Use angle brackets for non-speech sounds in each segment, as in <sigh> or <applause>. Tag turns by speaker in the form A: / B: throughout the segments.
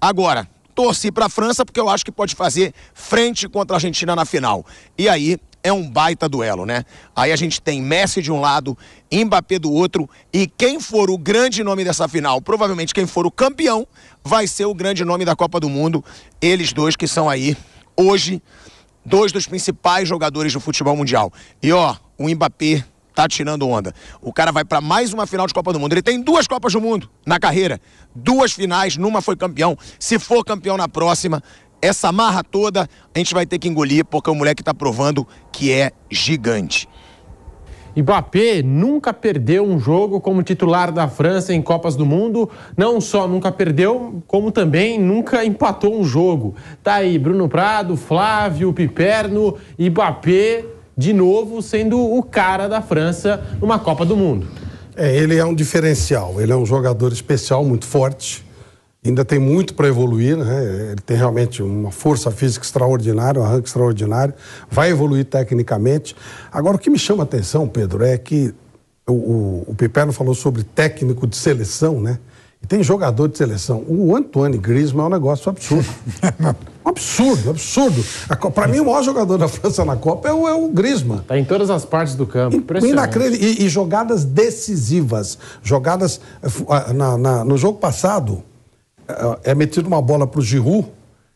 A: Agora, torci para a França porque eu acho que pode fazer frente contra a Argentina na final. E aí é um baita duelo, né? Aí a gente tem Messi de um lado, Mbappé do outro, e quem for o grande nome dessa final, provavelmente quem for o campeão, vai ser o grande nome da Copa do Mundo. Eles dois que são aí hoje dois dos principais jogadores do futebol mundial. E ó, o Mbappé tá tirando onda. O cara vai para mais uma final de Copa do Mundo. Ele tem duas Copas do Mundo na carreira, duas finais, numa foi campeão. Se for campeão na próxima, essa marra toda a gente vai ter que engolir porque o moleque tá provando que é gigante. Mbappé nunca perdeu
B: um jogo como titular da França em Copas do Mundo. Não só nunca perdeu, como também nunca empatou um jogo. Tá aí Bruno Prado, Flávio, Piperno, Mbappé de novo sendo o cara da França numa Copa do Mundo.
C: É, ele é um diferencial, ele é um jogador especial, muito forte, ainda tem muito para evoluir, né? ele tem realmente uma força física extraordinária, um arranque extraordinário, vai evoluir tecnicamente. Agora, o que me chama a atenção, Pedro, é que o, o, o Piperno falou sobre técnico de seleção, né? E tem jogador de seleção. O Antoine Griezmann é um negócio absurdo. <laughs> absurdo, absurdo. Para mim, o maior jogador <laughs> da França na
B: Copa é o, é o Griezmann. Está em todas as partes do campo. Inacreditável.
C: E, e jogadas decisivas. Jogadas. Eh, ah, na, na, no jogo passado, eh, é metida uma bola para o Giroud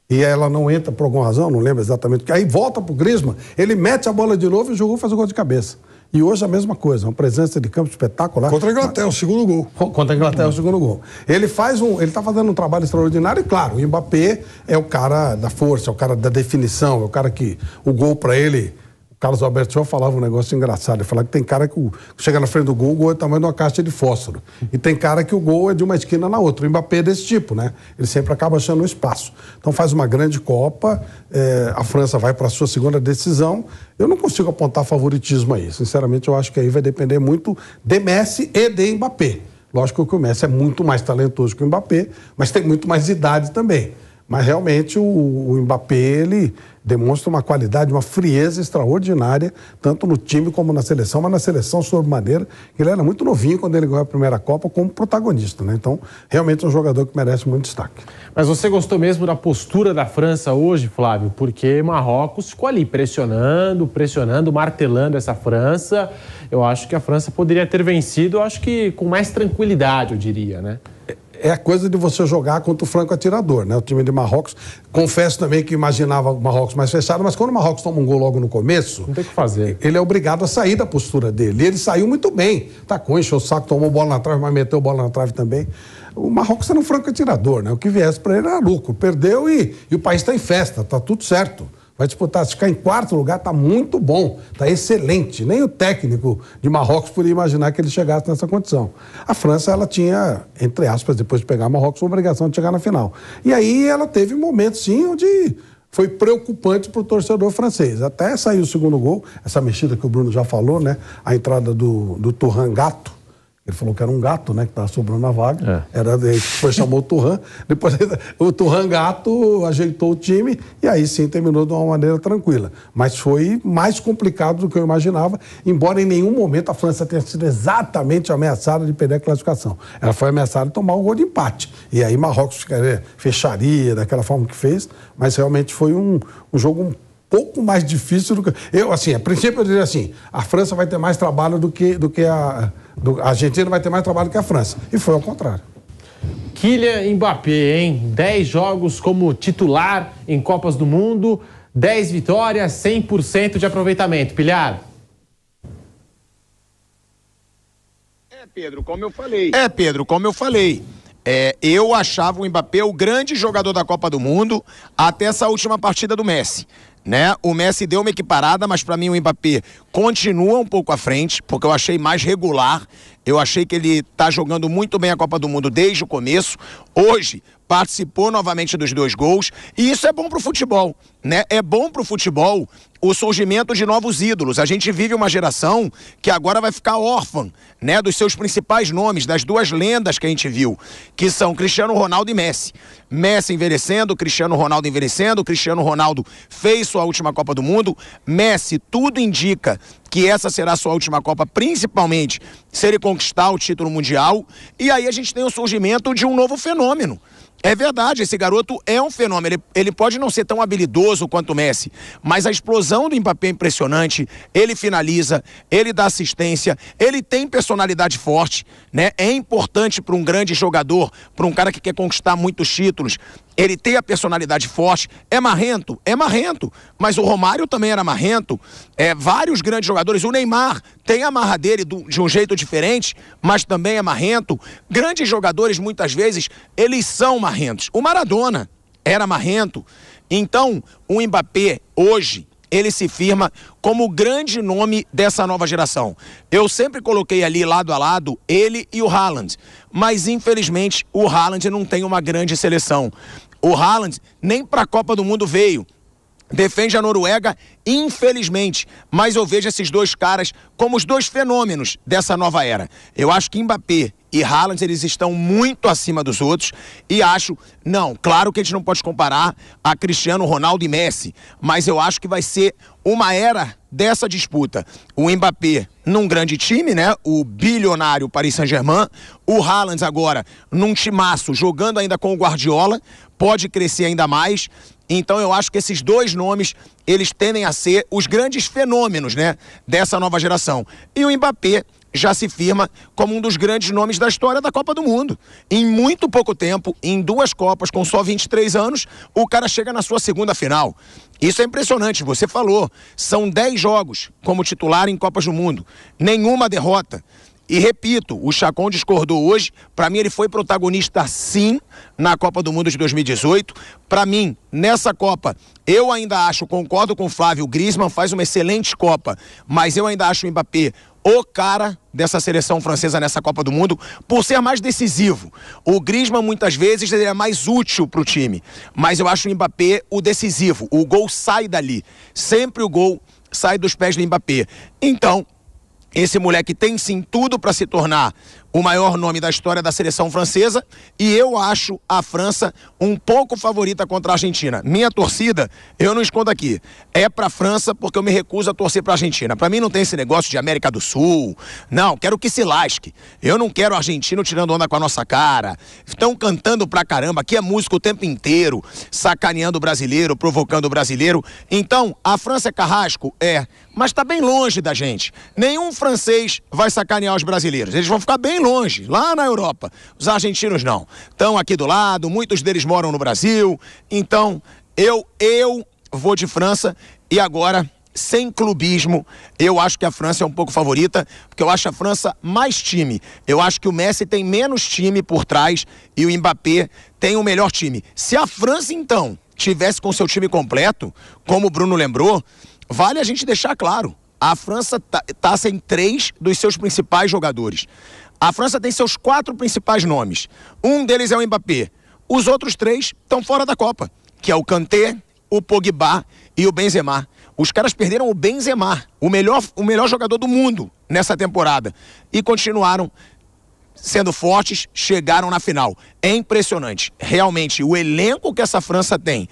C: e ela não entra por alguma razão, não lembro exatamente. Aí volta para o Griezmann, ele mete a bola de novo e o Giroud faz o gol de cabeça. E hoje a mesma coisa, uma presença de campo espetacular. Contra a Inglaterra, o segundo gol. Contra a Inglaterra, o segundo gol. Ele faz um, ele está fazendo um trabalho extraordinário e claro, o Mbappé é o cara da força, é o cara da definição, é o cara que o gol para ele Carlos Alberto Show falava um negócio engraçado. Ele falava que tem cara que, chega na frente do gol, o gol é o tamanho de uma caixa de fósforo. E tem cara que o gol é de uma esquina na outra. O Mbappé é desse tipo, né? Ele sempre acaba achando um espaço. Então faz uma grande Copa, é, a França vai para a sua segunda decisão. Eu não consigo apontar favoritismo aí. Sinceramente, eu acho que aí vai depender muito de Messi e de Mbappé. Lógico que o Messi é muito mais talentoso que o Mbappé, mas tem muito mais idade também. Mas realmente o, o Mbappé ele demonstra uma qualidade, uma frieza extraordinária, tanto no time como na seleção, mas na seleção sob maneira. Ele era muito novinho quando ele ganhou a primeira Copa como protagonista, né? Então, realmente é um jogador que merece muito destaque.
B: Mas você gostou mesmo da postura da França hoje, Flávio? Porque Marrocos ficou ali pressionando, pressionando, martelando essa França. Eu acho que a França poderia ter vencido, eu acho que com mais tranquilidade, eu diria, né?
C: É, é a coisa de você jogar contra o franco atirador, né? O time de Marrocos, confesso também que imaginava o Marrocos mais fechado, mas quando o Marrocos toma um gol logo no começo, não tem que fazer. Ele é obrigado a sair da postura dele. E ele saiu muito bem. Tacou, tá encheu o saco, tomou bola na trave, mas meteu bola na trave também. O Marrocos era um franco atirador, né? O que viesse para ele era lucro. Perdeu e, e o país está em festa, tá tudo certo. Vai disputar. Se ficar em quarto lugar, está muito bom, está excelente. Nem o técnico de Marrocos podia imaginar que ele chegasse nessa condição. A França, ela tinha, entre aspas, depois de pegar Marrocos, uma obrigação de chegar na final. E aí ela teve momentos, sim, onde foi preocupante para o torcedor francês. Até sair o segundo gol, essa mexida que o Bruno já falou, né? A entrada do, do Turran Gato ele falou que era um gato, né? Que estava sobrando na vaga. É. Era, depois chamou o Turan. <laughs> Depois o Turan Gato ajeitou o time e aí sim terminou de uma maneira tranquila. Mas foi mais complicado do que eu imaginava, embora em nenhum momento a França tenha sido exatamente ameaçada de perder a classificação. Ela foi ameaçada de tomar um gol de empate. E aí Marrocos ficaria, né, fecharia daquela forma que fez, mas realmente foi um, um jogo um pouco mais difícil do que. Eu, assim, a princípio eu diria assim: a França vai ter mais trabalho do que, do que a do, a Argentina vai ter mais trabalho que a França. E foi ao contrário.
B: Kylian Mbappé, hein? 10 jogos como titular em Copas do Mundo, 10 vitórias, 100% de aproveitamento. Pilhar?
A: É, Pedro, como eu falei. É, Pedro, como eu falei. É, eu achava o Mbappé o grande jogador da Copa do Mundo até essa última partida do Messi né? O Messi deu uma equiparada, mas para mim o Mbappé continua um pouco à frente, porque eu achei mais regular. Eu achei que ele tá jogando muito bem a Copa do Mundo desde o começo. Hoje participou novamente dos dois gols, e isso é bom pro futebol, né? É bom pro futebol o surgimento de novos ídolos. A gente vive uma geração que agora vai ficar órfã, né, dos seus principais nomes, das duas lendas que a gente viu, que são Cristiano Ronaldo e Messi. Messi envelhecendo, Cristiano Ronaldo envelhecendo, Cristiano Ronaldo fez sua última Copa do Mundo, Messi, tudo indica que essa será sua última Copa, principalmente se ele conquistar o título mundial. E aí a gente tem o surgimento de um novo fenômeno é verdade, esse garoto é um fenômeno. Ele, ele, pode não ser tão habilidoso quanto o Messi, mas a explosão do Mbappé é impressionante. Ele finaliza, ele dá assistência, ele tem personalidade forte, né? É importante para um grande jogador, para um cara que quer conquistar muitos títulos, ele tem a personalidade forte, é marrento, é marrento, mas o Romário também era marrento. É, vários grandes jogadores, o Neymar tem a marra dele do, de um jeito diferente, mas também é marrento. Grandes jogadores muitas vezes eles são marrentos. O Maradona era marrento. Então, o Mbappé hoje ele se firma como o grande nome dessa nova geração. Eu sempre coloquei ali lado a lado ele e o Haaland, mas infelizmente o Haaland não tem uma grande seleção. O Haaland nem para a Copa do Mundo veio. Defende a Noruega, infelizmente, mas eu vejo esses dois caras como os dois fenômenos dessa nova era. Eu acho que Mbappé e Haaland, eles estão muito acima dos outros e acho, não, claro que a gente não pode comparar a Cristiano Ronaldo e Messi, mas eu acho que vai ser uma era dessa disputa. O Mbappé num grande time, né? O bilionário Paris Saint-Germain, o Haaland agora num timaço, jogando ainda com o Guardiola, pode crescer ainda mais. Então eu acho que esses dois nomes, eles tendem a ser os grandes fenômenos, né, dessa nova geração. E o Mbappé já se firma como um dos grandes nomes da história da Copa do Mundo. Em muito pouco tempo, em duas Copas, com só 23 anos, o cara chega na sua segunda final. Isso é impressionante, você falou. São 10 jogos como titular em Copas do Mundo, nenhuma derrota. E repito, o Chacon discordou hoje. Para mim, ele foi protagonista sim na Copa do Mundo de 2018. Para mim, nessa Copa, eu ainda acho, concordo com o Flávio, o Griezmann faz uma excelente Copa, mas eu ainda acho o Mbappé o cara dessa seleção francesa nessa Copa do Mundo por ser mais decisivo. O Griezmann muitas vezes ele é mais útil para o time, mas eu acho o Mbappé o decisivo. O gol sai dali, sempre o gol sai dos pés do Mbappé. Então, esse moleque tem sim tudo para se tornar o maior nome da história da seleção francesa e eu acho a França um pouco favorita contra a Argentina. Minha torcida, eu não escondo aqui, é para a França porque eu me recuso a torcer para a Argentina. Para mim não tem esse negócio de América do Sul. Não, quero que se lasque. Eu não quero argentino tirando onda com a nossa cara. Estão cantando pra caramba, aqui é música o tempo inteiro, sacaneando o brasileiro, provocando o brasileiro. Então, a França é carrasco? É, mas tá bem longe da gente. Nenhum francês vai sacanear os brasileiros. Eles vão ficar bem longe, lá na Europa. Os argentinos não. Estão aqui do lado, muitos deles moram no Brasil. Então, eu, eu vou de França e agora sem clubismo, eu acho que a França é um pouco favorita, porque eu acho a França mais time. Eu acho que o Messi tem menos time por trás e o Mbappé tem o melhor time. Se a França, então, tivesse com seu time completo, como o Bruno lembrou, vale a gente deixar claro. A França tá, tá sem três dos seus principais jogadores. A França tem seus quatro principais nomes. Um deles é o Mbappé. Os outros três estão fora da Copa, que é o Kanté, o Pogba e o Benzema. Os caras perderam o Benzema, o melhor, o melhor jogador do mundo nessa temporada, e continuaram sendo fortes, chegaram na final. É impressionante. Realmente, o elenco que essa França tem,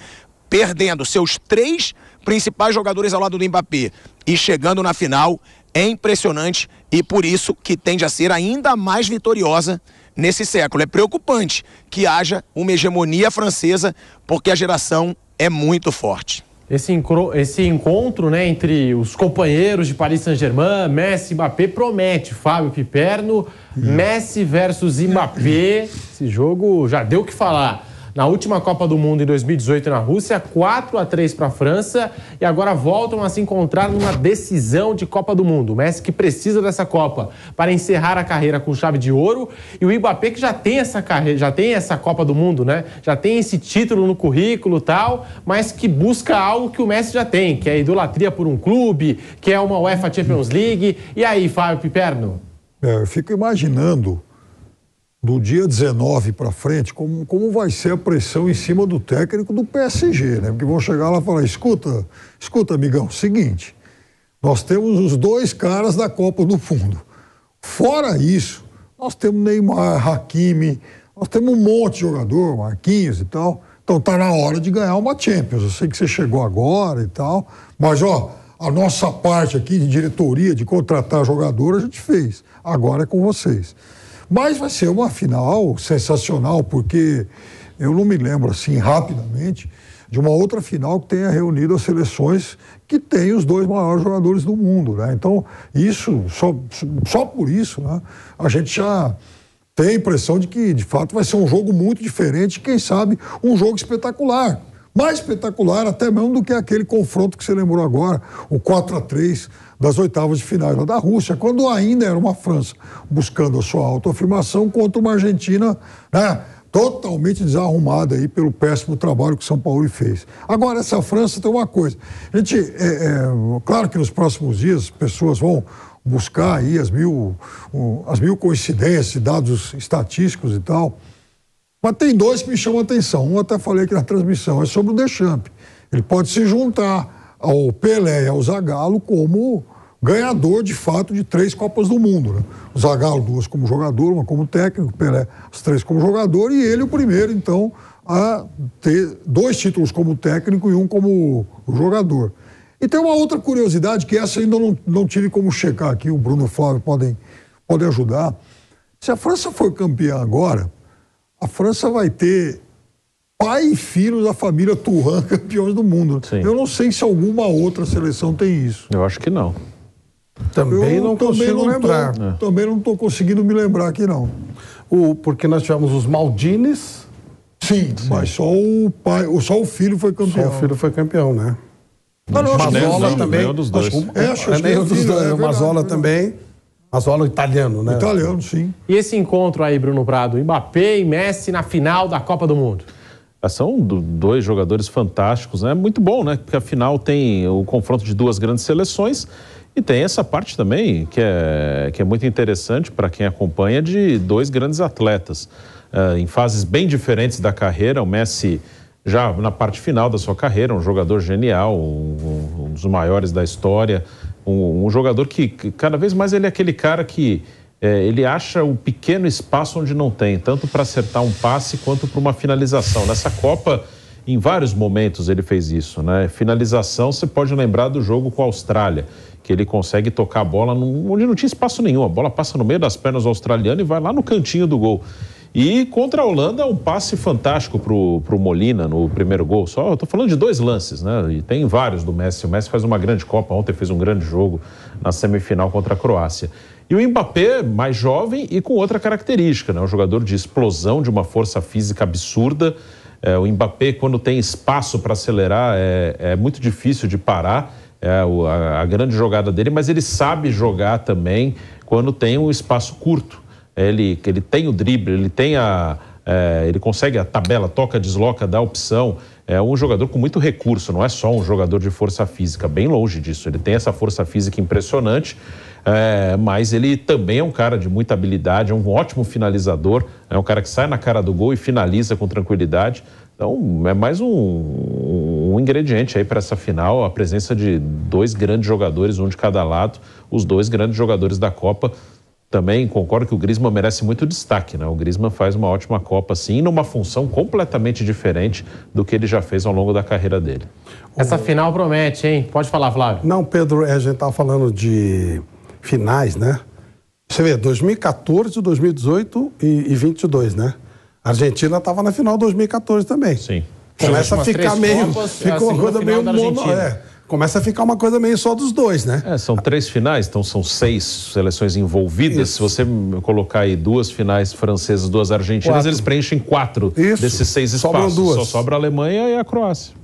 A: perdendo seus três principais jogadores ao lado do Mbappé e chegando na final, é impressionante e por isso que tende a ser ainda mais vitoriosa nesse século. É preocupante que haja uma hegemonia francesa, porque a geração é muito forte.
B: Esse, esse encontro né, entre os companheiros de Paris Saint-Germain, Messi e Mbappé, promete. Fábio Piperno, Messi versus Mbappé. Esse jogo já deu o que falar na última Copa do Mundo em 2018 na Rússia, 4 a 3 para a França e agora voltam a se encontrar numa decisão de Copa do Mundo. O Messi que precisa dessa Copa para encerrar a carreira com chave de ouro e o Mbappé que já tem essa carreira, já tem essa Copa do Mundo, né? Já tem esse título no currículo, tal, mas que busca algo que o Messi já tem, que é idolatria por um clube, que é uma UEFA Champions League. E aí, Fábio Piperno?
D: É, eu fico imaginando do dia 19 para frente, como, como vai ser a pressão em cima do técnico do PSG, né? Porque vão chegar lá e falar: escuta, escuta, amigão, seguinte, nós temos os dois caras da Copa do Fundo. Fora isso, nós temos Neymar, Hakimi, nós temos um monte de jogador, Marquinhos e tal. Então tá na hora de ganhar uma Champions. Eu sei que você chegou agora e tal, mas ó, a nossa parte aqui de diretoria, de contratar jogador, a gente fez. Agora é com vocês. Mas vai ser uma final sensacional, porque eu não me lembro assim rapidamente de uma outra final que tenha reunido as seleções que têm os dois maiores jogadores do mundo, né? Então, isso, só, só por isso, né? A gente já tem a impressão de que, de fato, vai ser um jogo muito diferente, quem sabe um jogo espetacular. Mais espetacular até mesmo do que aquele confronto que você lembrou agora, o 4 a 3 das oitavas de final, da Rússia, quando ainda era uma França buscando a sua autoafirmação contra uma Argentina né, totalmente desarrumada aí pelo péssimo trabalho que São Paulo fez. Agora, essa França tem uma coisa. Gente, é, é, claro que nos próximos dias pessoas vão buscar aí as mil, as mil coincidências, dados estatísticos e tal. Mas tem dois que me chamam a atenção. Um até falei aqui na transmissão, é sobre o Deschamps. Ele pode se juntar ao Pelé e ao Zagallo como ganhador de fato de três Copas do Mundo. Né? O Zagallo duas como jogador, uma como técnico, Pelé as três como jogador e ele o primeiro então a ter dois títulos como técnico e um como jogador. E tem uma outra curiosidade que essa ainda não, não tive como checar aqui, o Bruno e o Flávio podem, podem ajudar. Se a França for campeã agora, a França vai ter pai e filho da família Turan <laughs> campeões do mundo. Sim. Eu não sei se alguma outra seleção tem isso.
E: Eu acho que não. Também eu não também consigo não lembrar. Tô, é.
D: Também não estou conseguindo me lembrar aqui, não. O, porque nós tivemos os Maldines. Sim, Sim, mas só o pai, só o filho foi campeão. Só o filho foi campeão, né? Não, também. Nenhum é dos dois.
C: É, é, acho é, é, dos dois. É,
D: Mazola
B: né? também. Mazola italiano, né? Italiano, sim. E esse encontro aí, Bruno Prado, Mbappé e Messi na final da Copa do Mundo?
E: Ah, são dois jogadores fantásticos, né? Muito bom, né? Porque afinal tem o confronto de duas grandes seleções e tem essa parte também que é, que é muito interessante para quem acompanha de dois grandes atletas. Uh, em fases bem diferentes da carreira, o Messi já na parte final da sua carreira, um jogador genial, um, um dos maiores da história, um, um jogador que cada vez mais ele é aquele cara que é, ele acha o pequeno espaço onde não tem, tanto para acertar um passe quanto para uma finalização. Nessa Copa, em vários momentos ele fez isso, né? Finalização, você pode lembrar do jogo com a Austrália, que ele consegue tocar a bola onde não tinha espaço nenhum. A bola passa no meio das pernas do australiano e vai lá no cantinho do gol. E contra a Holanda, um passe fantástico para o Molina no primeiro gol. Só estou falando de dois lances, né? E tem vários do Messi. O Messi faz uma grande Copa, ontem fez um grande jogo na semifinal contra a Croácia. E o Mbappé, mais jovem e com outra característica, né? um jogador de explosão, de uma força física absurda. É, o Mbappé, quando tem espaço para acelerar, é, é, muito difícil de parar. É a, a grande jogada dele, mas ele sabe jogar também quando tem um espaço curto. Ele, ele tem o drible, ele tem a, é, ele consegue a tabela, toca, desloca, dá opção. É um jogador com muito recurso, não é só um jogador de força física, bem longe disso. Ele tem essa força física impressionante é, mas ele também é um cara de muita habilidade, é um ótimo finalizador, é um cara que sai na cara do gol e finaliza com tranquilidade. Então, é mais um, um ingrediente aí para essa final, a presença de dois grandes jogadores, um de cada lado, os dois grandes jogadores da Copa. Também concordo que o Griezmann merece muito destaque, né? O Griezmann faz uma ótima Copa, sim, numa função completamente diferente do que ele já fez ao longo da carreira dele. Essa final promete, hein? Pode falar, Flávio. Não, Pedro,
C: é, a gente estava falando de finais, né? Você vê, 2014, 2018 e, e 22, né? A Argentina estava na final 2014 também. Sim. Começa a ficar meio. Copas, ficou uma coisa meio mono, é,
E: Começa a ficar uma coisa meio só dos dois, né? É, são três finais, então são seis seleções envolvidas. Isso. Se você colocar aí duas finais francesas, duas argentinas, quatro. eles preenchem quatro Isso. desses seis espaços. Sobram duas. Só sobra a Alemanha e a Croácia.